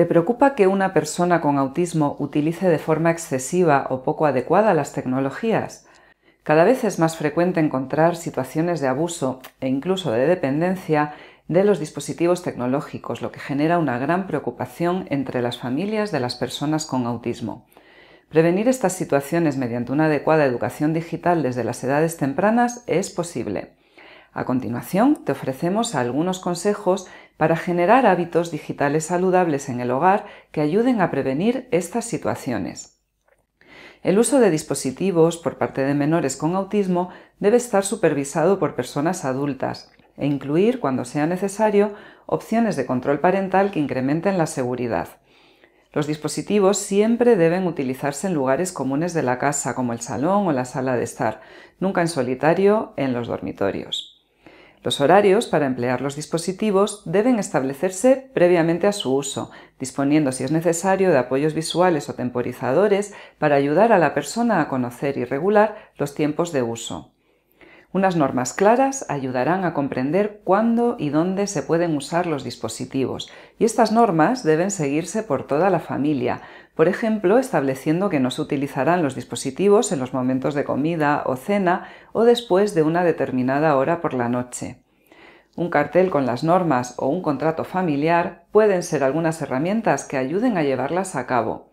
¿Le preocupa que una persona con autismo utilice de forma excesiva o poco adecuada las tecnologías? Cada vez es más frecuente encontrar situaciones de abuso e incluso de dependencia de los dispositivos tecnológicos, lo que genera una gran preocupación entre las familias de las personas con autismo. Prevenir estas situaciones mediante una adecuada educación digital desde las edades tempranas es posible. A continuación, te ofrecemos algunos consejos para generar hábitos digitales saludables en el hogar que ayuden a prevenir estas situaciones. El uso de dispositivos por parte de menores con autismo debe estar supervisado por personas adultas e incluir, cuando sea necesario, opciones de control parental que incrementen la seguridad. Los dispositivos siempre deben utilizarse en lugares comunes de la casa, como el salón o la sala de estar, nunca en solitario en los dormitorios. Los horarios para emplear los dispositivos deben establecerse previamente a su uso, disponiendo si es necesario de apoyos visuales o temporizadores para ayudar a la persona a conocer y regular los tiempos de uso. Unas normas claras ayudarán a comprender cuándo y dónde se pueden usar los dispositivos, y estas normas deben seguirse por toda la familia, por ejemplo, estableciendo que no se utilizarán los dispositivos en los momentos de comida o cena o después de una determinada hora por la noche. Un cartel con las normas o un contrato familiar pueden ser algunas herramientas que ayuden a llevarlas a cabo.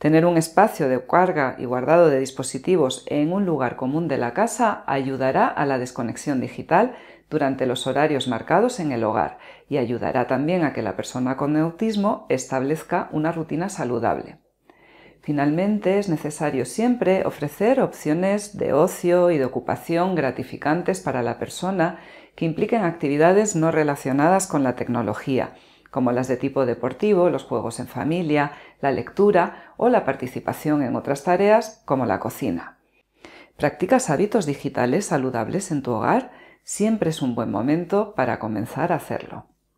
Tener un espacio de carga y guardado de dispositivos en un lugar común de la casa ayudará a la desconexión digital durante los horarios marcados en el hogar y ayudará también a que la persona con autismo establezca una rutina saludable. Finalmente, es necesario siempre ofrecer opciones de ocio y de ocupación gratificantes para la persona que impliquen actividades no relacionadas con la tecnología, como las de tipo deportivo, los juegos en familia, la lectura o la participación en otras tareas como la cocina. ¿Practicas hábitos digitales saludables en tu hogar? siempre es un buen momento para comenzar a hacerlo.